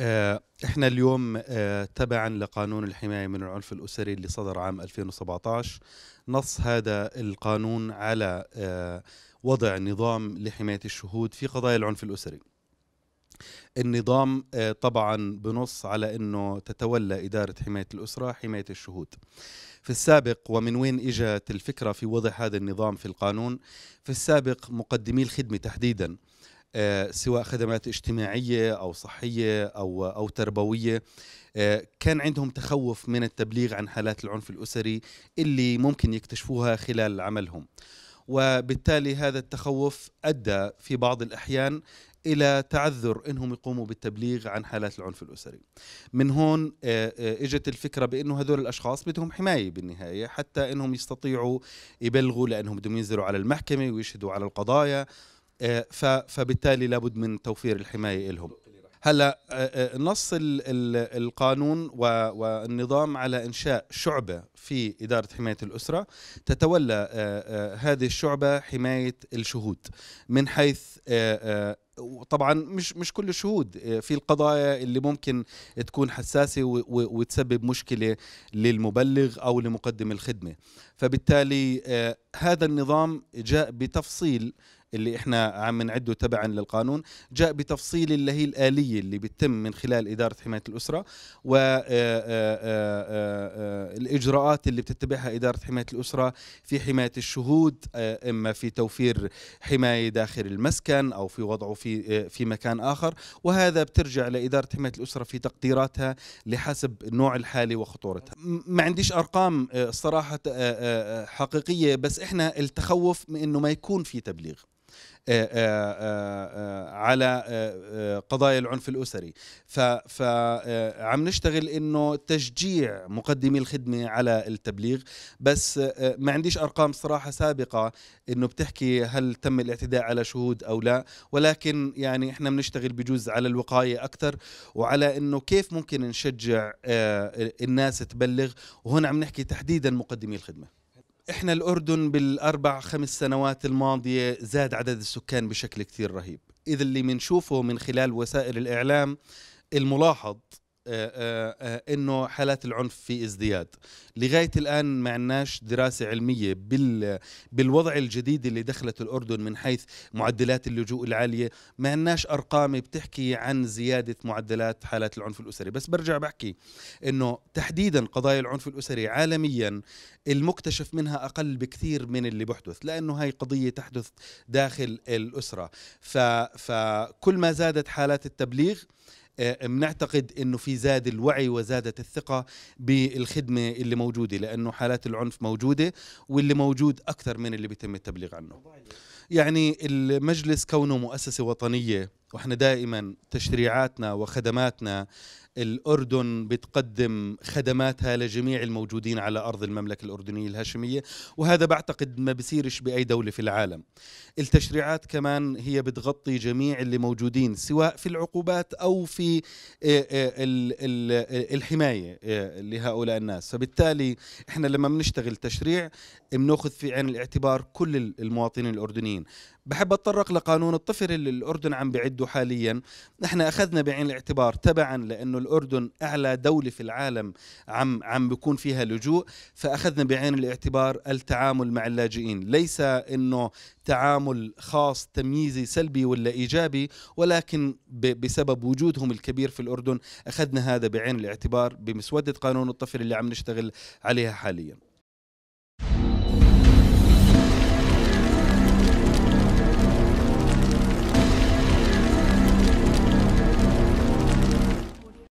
آه، احنا اليوم آه، تبعا لقانون الحمايه من العنف الاسري اللي صدر عام 2017 نص هذا القانون على آه، وضع نظام لحمايه الشهود في قضايا العنف الاسري. النظام طبعا بنص على انه تتولى اداره حمايه الاسره حمايه الشهود. في السابق ومن وين اجت الفكره في وضع هذا النظام في القانون؟ في السابق مقدمي الخدمه تحديدا آه، سواء خدمات اجتماعيه او صحيه او او تربويه آه، كان عندهم تخوف من التبليغ عن حالات العنف الاسري اللي ممكن يكتشفوها خلال عملهم وبالتالي هذا التخوف ادى في بعض الاحيان الى تعذر انهم يقوموا بالتبليغ عن حالات العنف الاسري. من هون آه، اجت الفكره بانه هذول الاشخاص بدهم حمايه بالنهايه حتى انهم يستطيعوا يبلغوا لانهم بدهم ينزلوا على المحكمه ويشهدوا على القضايا آه، فبالتالي لابد من توفير الحمايه لهم هلا آه، آه، نص القانون والنظام على انشاء شعبه في اداره حمايه الاسره تتولى هذه الشعبه حمايه الشهود من حيث طبعا مش مش كل الشهود في القضايا اللي ممكن تكون حساسه وتسبب مشكله للمبلغ او لمقدم الخدمه فبالتالي هذا النظام جاء بتفصيل اللي احنا عم نعده تبعا للقانون جاء بتفصيل اللي هي الآلية اللي بتتم من خلال إدارة حماية الأسرة والإجراءات آه، آه، آه، اللي بتتبعها إدارة حماية الأسرة في حماية الشهود إما في توفير حماية داخل المسكن أو في وضعه في في مكان آخر وهذا بترجع لإدارة حماية الأسرة في تقديراتها لحسب نوع الحالة وخطورتها ما عنديش أرقام صراحة حقيقية بس احنا التخوف من انه ما يكون في تبليغ آه، آه، آه، على قضايا العنف الاسري فعم نشتغل انه تشجيع مقدمي الخدمه على التبليغ بس ما عنديش ارقام صراحه سابقه انه بتحكي هل تم الاعتداء على شهود او لا ولكن يعني احنا بنشتغل بجوز على الوقايه اكثر وعلى انه كيف ممكن نشجع الناس تبلغ وهون عم نحكي تحديدا مقدمي الخدمه احنا الاردن بالاربع خمس سنوات الماضيه زاد عدد السكان بشكل كثير رهيب اذا اللي بنشوفه من خلال وسائل الاعلام الملاحظ آه، آه، آه، انه حالات العنف في ازدياد لغايه الان ما عندناش دراسه علميه بال بالوضع الجديد اللي دخلت الاردن من حيث معدلات اللجوء العاليه ما عندناش ارقام بتحكي عن زياده معدلات حالات العنف الاسري بس برجع بحكي انه تحديدا قضايا العنف الاسري عالميا المكتشف منها اقل بكثير من اللي بحدث لانه هاي قضيه تحدث داخل الاسره ف فكل ما زادت حالات التبليغ بنعتقد آه، انه في زاد الوعي وزادت الثقه بالخدمه اللي موجوده لانه حالات العنف موجوده واللي موجود اكثر من اللي بيتم التبليغ عنه يعني المجلس كونه مؤسسه وطنيه واحنا دائما تشريعاتنا وخدماتنا الأردن بتقدم خدماتها لجميع الموجودين على أرض المملكة الأردنية الهاشمية وهذا بعتقد ما بصيرش بأي دولة في العالم التشريعات كمان هي بتغطي جميع اللي موجودين سواء في العقوبات أو في آه، آه، آه، الحماية لهؤلاء الناس فبالتالي إحنا لما بنشتغل تشريع بناخذ في عين الاعتبار كل المواطنين الأردنيين بحب أتطرق لقانون الطفل اللي الأردن عم بعده حاليا نحن أخذنا بعين الاعتبار تبعا لأنه الأردن أعلى دولة في العالم عم, عم بيكون فيها لجوء فأخذنا بعين الاعتبار التعامل مع اللاجئين ليس أنه تعامل خاص تمييزي سلبي ولا ايجابي ولكن بسبب وجودهم الكبير في الاردن اخذنا هذا بعين الاعتبار بمسوده قانون الطفل اللي عم نشتغل عليها حاليا